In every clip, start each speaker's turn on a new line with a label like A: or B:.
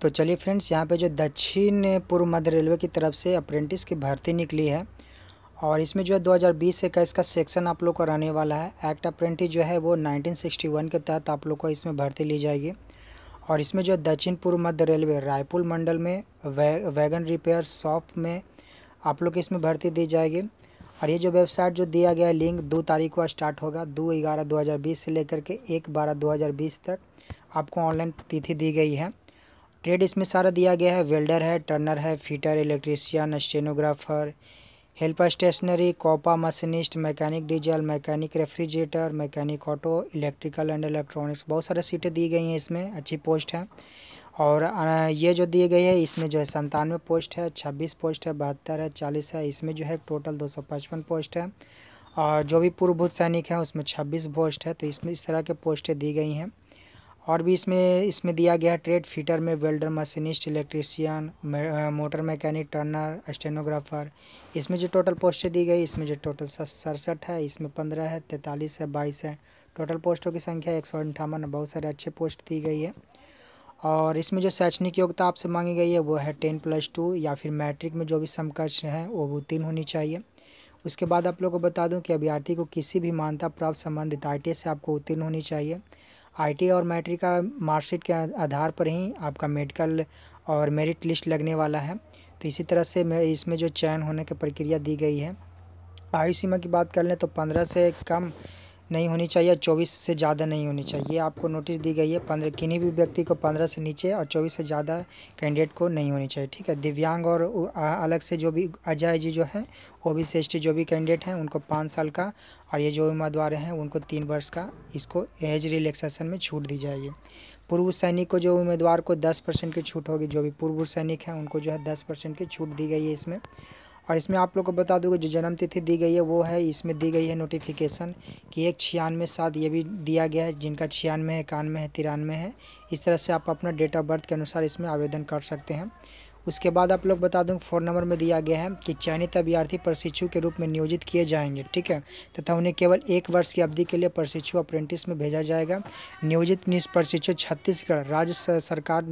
A: तो चलिए फ्रेंड्स यहाँ पे जो दक्षिण पूर्व मध्य रेलवे की तरफ से अप्रेंटिस की भर्ती निकली है और इसमें जो है 2020 से का इसका सेक्शन आप लोग को रहने वाला है एक्ट अप्रेंटिस जो है वो 1961 के तहत आप लोग को इसमें भर्ती ली जाएगी और इसमें जो दक्षिण पूर्व मध्य रेलवे रायपुर मंडल में वै वैगन रिपेयर शॉप में आप लोग इसमें भर्ती दी जाएगी और ये जो वेबसाइट जो दिया गया है लिंक दो तारीख को स्टार्ट होगा दो ग्यारह दो से लेकर के एक बारह दो तक आपको ऑनलाइन तिथि दी गई है ट्रेड इसमें सारा दिया गया है वेल्डर है टर्नर है fitter electrician stenographer helper stationery COPA machinist mechanic diesel mechanic refrigerator mechanic auto electrical and electronics बहुत सारे सीटें दी गई हैं इसमें अच्छी पोस्ट है और ये जो दी गई है इसमें जो है संतानवे पोस्ट है छब्बीस पोस्ट है बहत्तर है चालीस है इसमें जो है टोटल दो सौ पचपन पोस्ट है और जो भी पूर्वभूत सैनिक हैं उसमें छब्बीस पोस्ट है तो इसमें इस तरह के पोस्टें दी गई हैं और भी इसमें इसमें दिया गया ट्रेड फीटर में welder machinist electrician motor mechanic turner stenographer इसमें जो टोटल पोस्टें दी गई इसमें जो टोटल सड़सठ है इसमें पंद्रह है तैंतालीस है बाईस है टोटल पोस्टों की संख्या एक सौ अंठावन है बहुत सारे अच्छे पोस्ट दी गई है और इसमें जो शैक्षणिक योग्यता आपसे मांगी गई है वो है टेन प्लस टू या फिर मैट्रिक में जो भी समकक्ष हैं वो उत्तीर्ण होनी चाहिए उसके बाद आप लोग को बता दूं कि अभ्यर्थी को किसी भी मान्यता प्राप्त संबंधित आई से आपको उत्तीर्ण होनी चाहिए आई और मैट्रिक का मार्कशीट के आधार पर ही आपका मेडिकल और मेरिट लिस्ट लगने वाला है तो इसी तरह से इसमें जो चयन होने की प्रक्रिया दी गई है आयु सीमा की बात कर लें तो पंद्रह से कम नहीं होनी चाहिए और चौबीस से ज़्यादा नहीं होनी चाहिए आपको नोटिस दी गई है पंद्रह किन्हीं भी व्यक्ति को पंद्रह से नीचे और चौबीस से ज़्यादा कैंडिडेट को नहीं होनी चाहिए ठीक है दिव्यांग और अलग से जो भी अजय जी जो है ओ बी सी एस जो भी कैंडिडेट हैं उनको पाँच साल का और ये जो उम्मीदवार हैं उनको तीन वर्ष का इसको एज रिलैक्सेशन में छूट दी जाएगी पूर्व सैनिक को जो उम्मीदवार को दस परसेंट की छूट होगी जो भी पूर्व सैनिक हैं उनको जो है दस परसेंट की छूट दी गई है इसमें और इसमें आप लोग को बता दूँगा जो जन्म तिथि दी गई है वो है इसमें दी गई है नोटिफिकेशन कि एक छियानवे सात ये भी दिया गया है जिनका छियानवे है इक्यानवे है तिरानवे है इस तरह से आप अपना डेट ऑफ बर्थ के अनुसार इसमें आवेदन कर सकते हैं उसके बाद आप लोग बता दूँ फोन नंबर में दिया गया है कि चयनित अभ्यर्थी प्रशिक्षु के रूप में नियोजित किए जाएंगे ठीक है तथा उन्हें केवल एक वर्ष की अवधि के लिए प्रशिक्षु अप्रेंटिस में भेजा जाएगा नियोजित प्रशिक्षु छत्तीसगढ़ राज्य सरकार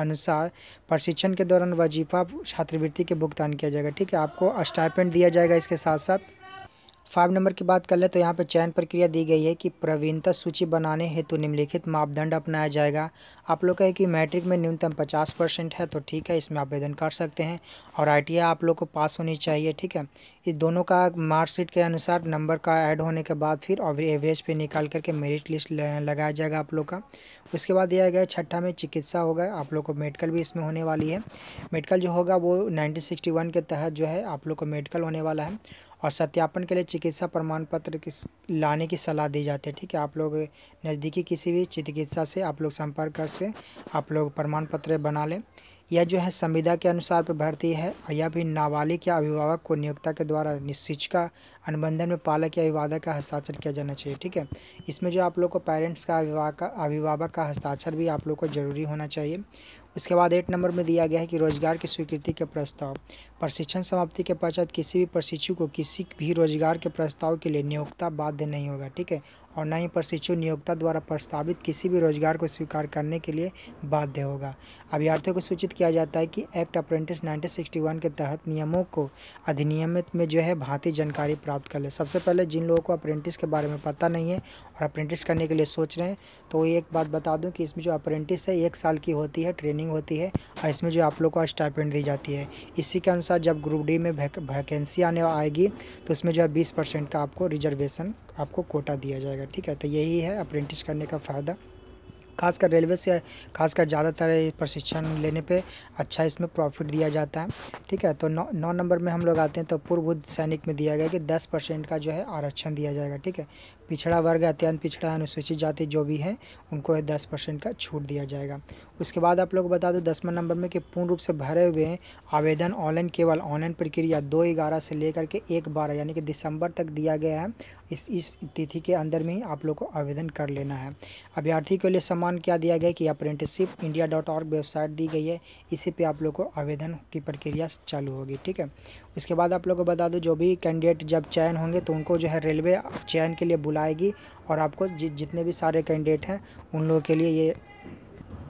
A: अनुसार प्रशिक्षण के दौरान वजीफा छात्रवृत्ति के भुगतान किया जाएगा ठीक है आपको स्टाइपेंट दिया जाएगा इसके साथ साथ फाइव नंबर की बात कर ले तो यहाँ पर चयन प्रक्रिया दी गई है कि प्रवीणता सूची बनाने हेतु निम्नलिखित मापदंड अपनाया जाएगा आप लोग का है कि मैट्रिक में न्यूनतम पचास परसेंट है तो ठीक है इसमें आवेदन कर सकते हैं और आई आप लोग को पास होनी चाहिए ठीक है इस दोनों का मार्कशीट के अनुसार नंबर का ऐड होने के बाद फिर और एवरेज पे निकाल करके मेरिट लिस्ट लगाया जाएगा आप लोग का उसके बाद दिया गया छठा में चिकित्सा होगा आप लोग को मेडिकल भी इसमें होने वाली है मेडिकल जो होगा वो नाइनटीन के तहत जो है आप लोग को मेडिकल होने वाला है और सत्यापन के लिए चिकित्सा प्रमाण पत्र की लाने की सलाह दी जाती है ठीक है आप लोग नज़दीकी किसी भी चिकित्सा से आप लोग संपर्क कर से आप लोग प्रमाण पत्र बना लें यह जो है संविदा के अनुसार पर भर्ती है और यह भी नाबालिग या अभिभावक को नियोक्ता के द्वारा निशिक्षका अनुबंधन में पालक या अभिवादक का हस्ताक्षर किया जाना चाहिए ठीक है इसमें जो आप लोग को पेरेंट्स का अभिभावक अभिभावक का हस्ताक्षर भी आप लोग को जरूरी होना चाहिए इसके बाद एट नंबर में दिया गया है कि रोजगार की स्वीकृति के प्रस्ताव प्रशिक्षण समाप्ति के पश्चात किसी भी प्रशिक्षु को किसी भी रोजगार के प्रस्ताव के लिए नियोक्ता बाध्य नहीं होगा ठीक है और न ही प्रशिक्षु नियोक्ता द्वारा प्रस्तावित किसी भी रोजगार को स्वीकार करने के लिए बाध्य होगा अभ्यर्थियों को सूचित किया जाता है कि एक्ट अप्रेंटिस नाइनटीन के तहत नियमों को अधिनियमित में जो है भांति जानकारी प्राप्त कर ले सबसे पहले जिन लोगों को अप्रेंटिस के बारे में पता नहीं है और अप्रेंटिस करने के लिए सोच रहे हैं तो एक बात बता दूं कि इसमें जो अप्रेंटिस है एक साल की होती है ट्रेनिंग होती है और इसमें जो आप लोग को स्टाइपेंट दी जाती है इसी के अनुसार जब ग्रुप डी में वैकेंसी आने आएगी तो उसमें जो है बीस परसेंट का आपको रिजर्वेशन आपको कोटा दिया जाएगा ठीक है तो यही है अप्रेंटिस करने का फ़ायदा खासकर रेलवे से खासकर ज़्यादातर प्रशिक्षण लेने पे अच्छा इसमें प्रॉफिट दिया जाता है ठीक है तो नौ नौ नंबर में हम लोग आते हैं तो पूर्व सैनिक में दिया गया कि दस परसेंट का जो है आरक्षण दिया जाएगा ठीक है पिछड़ा वर्ग अत्यंत पिछड़ा अनुसूचित जाति जो भी है उनको है दस परसेंट का छूट दिया जाएगा उसके बाद आप लोग बता दो दसवें नंबर में कि पूर्ण रूप से भरे हुए हैं आवेदन ऑनलाइन केवल ऑनलाइन प्रक्रिया दो ग्यारह से लेकर के एक बारह यानी कि दिसंबर तक दिया गया है इस इस तिथि के अंदर में ही आप लोग को आवेदन कर लेना है अभ्यर्थी के लिए समान ऑन क्या दिया गया कि apprenticeship India dot org website दी गई है इसी पे आप लोग को आवेदन की प्रक्रिया चालू होगी ठीक है उसके बाद आप लोग को बता दूँ जो भी कैंडिडेट जब चयन होंगे तो उनको जो है रेलवे चयन के लिए बुलाएगी और आपको जितने भी सारे कैंडिडेट हैं उन लोगों के लिए ये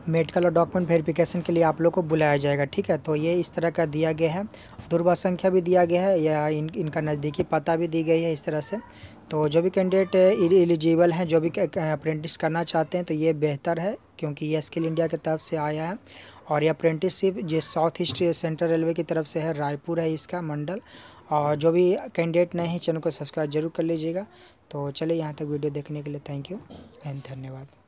A: मेडिकल और डॉक्यूमेंट वेरिफिकेशन के लिए आप लोग को बुलाया जाएगा ठीक है तो ये इस तरह का दिया गया है दूरबा संख्या भी दिया गया है या इन इनका नज़दीकी पता भी दी गई है इस तरह से तो जो भी कैंडिडेट एलिजिबल हैं जो भी अप्रेंटिस करना चाहते हैं तो ये बेहतर है क्योंकि ये स्किल इंडिया की तरफ से आया है और ये अप्रेंटिसशिप जो साउथ ईस्ट सेंट्रल रेलवे की तरफ से है रायपुर है इसका मंडल और जो भी कैंडिडेट नए हैं चैनल को सब्सक्राइब जरूर कर लीजिएगा तो चलिए यहाँ तक वीडियो देखने के लिए थैंक यू एंड धन्यवाद